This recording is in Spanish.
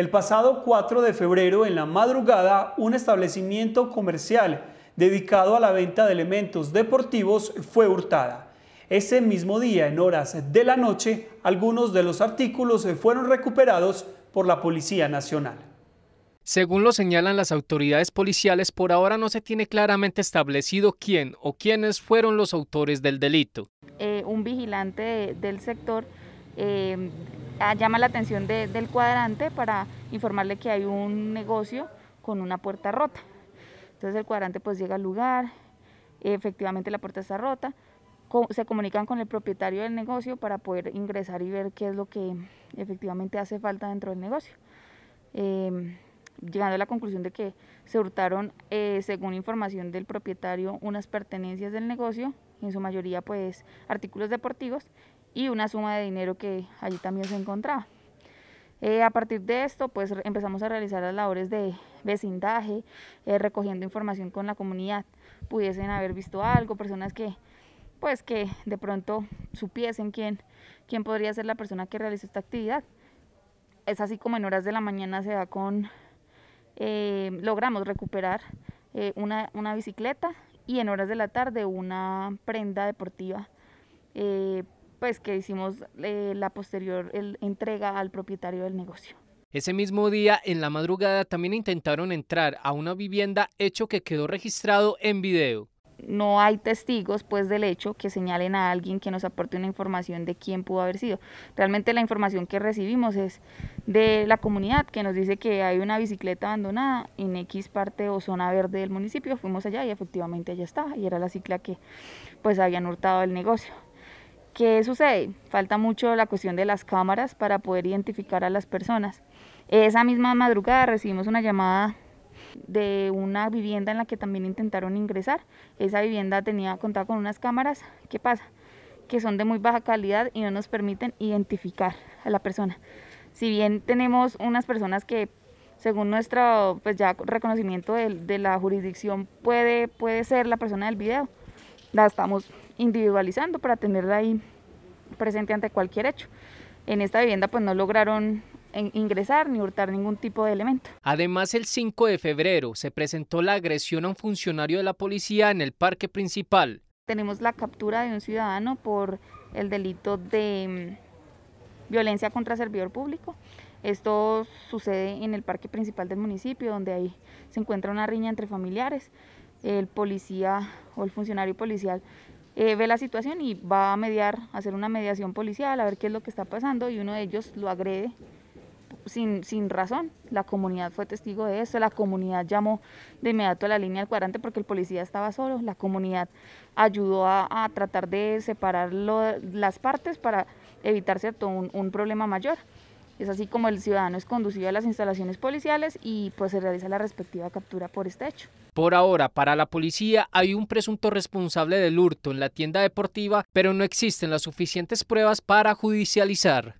El pasado 4 de febrero, en la madrugada, un establecimiento comercial dedicado a la venta de elementos deportivos fue hurtada. Ese mismo día, en horas de la noche, algunos de los artículos fueron recuperados por la Policía Nacional. Según lo señalan las autoridades policiales, por ahora no se tiene claramente establecido quién o quiénes fueron los autores del delito. Eh, un vigilante del sector eh, llama la atención del cuadrante para informarle que hay un negocio con una puerta rota. Entonces el cuadrante pues llega al lugar, efectivamente la puerta está rota, se comunican con el propietario del negocio para poder ingresar y ver qué es lo que efectivamente hace falta dentro del negocio. Em, llegando a la conclusión de que se hurtaron, eh, según información del propietario, unas pertenencias del negocio, en su mayoría pues artículos deportivos, y una suma de dinero que allí también se encontraba. Eh, a partir de esto, pues empezamos a realizar las labores de vecindaje, eh, recogiendo información con la comunidad. Pudiesen haber visto algo, personas que, pues que de pronto supiesen quién, quién podría ser la persona que realizó esta actividad. Es así como en horas de la mañana se da con, eh, logramos recuperar una, una, bicicleta y en horas de la tarde una prenda deportiva pues que hicimos eh, la posterior entrega al propietario del negocio. Ese mismo día, en la madrugada, también intentaron entrar a una vivienda, hecho que quedó registrado en video. No hay testigos, pues, del hecho que señalen a alguien que nos aporte una información de quién pudo haber sido. Realmente la información que recibimos es de la comunidad, que nos dice que hay una bicicleta abandonada en X parte o zona verde del municipio. Fuimos allá y efectivamente allá estaba, y era la cicla que, pues, habían hurtado el negocio. ¿Qué sucede? Falta mucho la cuestión de las cámaras para poder identificar a las personas. Esa misma madrugada recibimos una llamada de una vivienda en la que también intentaron ingresar. Esa vivienda tenía contado con unas cámaras. ¿Qué pasa? Que son de muy baja calidad y no nos permiten identificar a la persona. Si bien tenemos unas personas que, según nuestro pues, ya reconocimiento de, la jurisdicción, puede, puede ser la persona del video, la estamos individualizando para tenerla ahí presente ante cualquier hecho. En esta vivienda pues no lograron ingresar ni hurtar ningún tipo de elemento. Además, el 5 de febrero se presentó la agresión a un funcionario de la policía en el parque principal. Tenemos la captura de un ciudadano por el delito de mm, violencia contra servidor público. Esto sucede en el parque principal del municipio, donde ahí se encuentra una riña entre familiares. El policía o el funcionario policial eh, ve la situación y va a mediar, hacer una mediación policial, a ver qué es lo que está pasando y uno de ellos lo agrede sin, sin razón. La comunidad fue testigo de eso, la comunidad llamó de inmediato a la línea del cuadrante porque el policía estaba solo, la comunidad ayudó a, tratar de separar las partes para evitar cierto, un, un problema mayor. Es así como el ciudadano es conducido a las instalaciones policiales y pues se realiza la respectiva captura por este hecho. Por ahora, para la policía hay un presunto responsable del hurto en la tienda deportiva, pero no existen las suficientes pruebas para judicializar.